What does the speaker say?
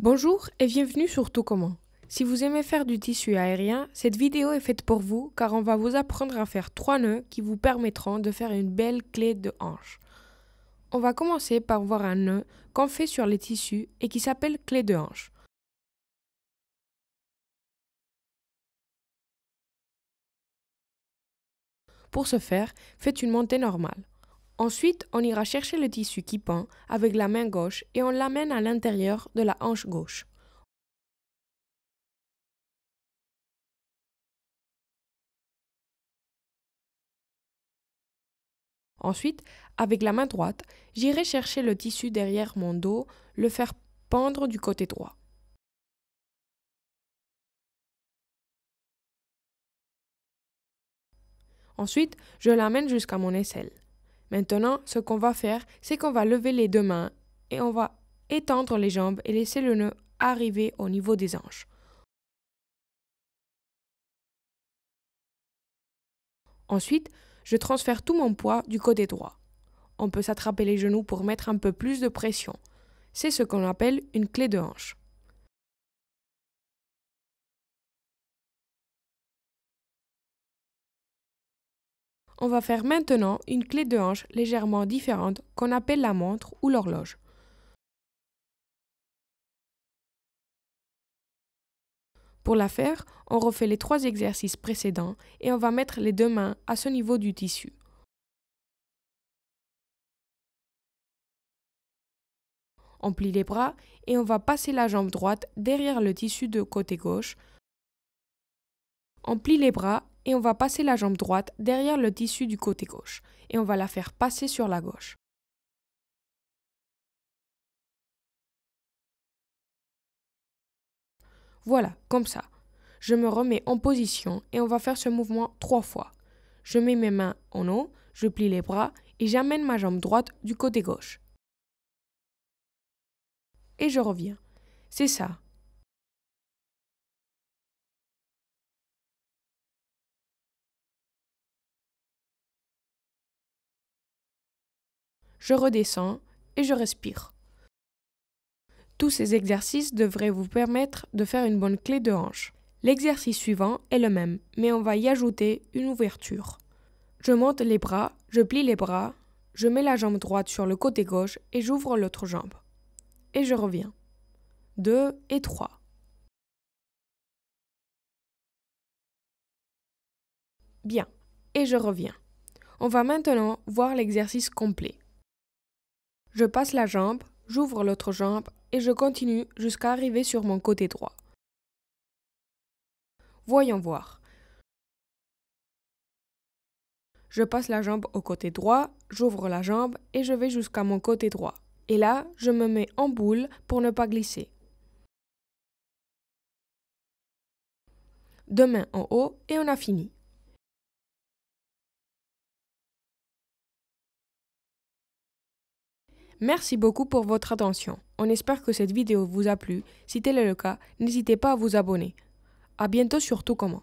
Bonjour et bienvenue sur Tout Comment. Si vous aimez faire du tissu aérien, cette vidéo est faite pour vous car on va vous apprendre à faire trois nœuds qui vous permettront de faire une belle clé de hanche. On va commencer par voir un nœud qu'on fait sur les tissus et qui s'appelle clé de hanche. Pour ce faire, faites une montée normale. Ensuite, on ira chercher le tissu qui pend avec la main gauche et on l'amène à l'intérieur de la hanche gauche. Ensuite, avec la main droite, j'irai chercher le tissu derrière mon dos, le faire pendre du côté droit. Ensuite, je l'amène jusqu'à mon aisselle. Maintenant, ce qu'on va faire, c'est qu'on va lever les deux mains et on va étendre les jambes et laisser le nœud arriver au niveau des hanches. Ensuite, je transfère tout mon poids du côté droit. On peut s'attraper les genoux pour mettre un peu plus de pression. C'est ce qu'on appelle une clé de hanche. On va faire maintenant une clé de hanche légèrement différente qu'on appelle la montre ou l'horloge. Pour la faire, on refait les trois exercices précédents et on va mettre les deux mains à ce niveau du tissu. On plie les bras et on va passer la jambe droite derrière le tissu de côté gauche. On plie les bras et on va passer la jambe droite derrière le tissu du côté gauche et on va la faire passer sur la gauche. Voilà, comme ça. Je me remets en position et on va faire ce mouvement trois fois. Je mets mes mains en haut, je plie les bras et j'amène ma jambe droite du côté gauche. Et je reviens. C'est ça, je redescends et je respire. Tous ces exercices devraient vous permettre de faire une bonne clé de hanche. L'exercice suivant est le même, mais on va y ajouter une ouverture. Je monte les bras, je plie les bras, je mets la jambe droite sur le côté gauche et j'ouvre l'autre jambe. Et je reviens. 2 et 3. Bien, et je reviens. On va maintenant voir l'exercice complet. Je passe la jambe, j'ouvre l'autre jambe et je continue jusqu'à arriver sur mon côté droit. Voyons voir. Je passe la jambe au côté droit, j'ouvre la jambe et je vais jusqu'à mon côté droit. Et là, je me mets en boule pour ne pas glisser. Deux mains en haut et on a fini. Merci beaucoup pour votre attention. On espère que cette vidéo vous a plu. Si tel est le cas, n'hésitez pas à vous abonner. À bientôt sur Tout Comment.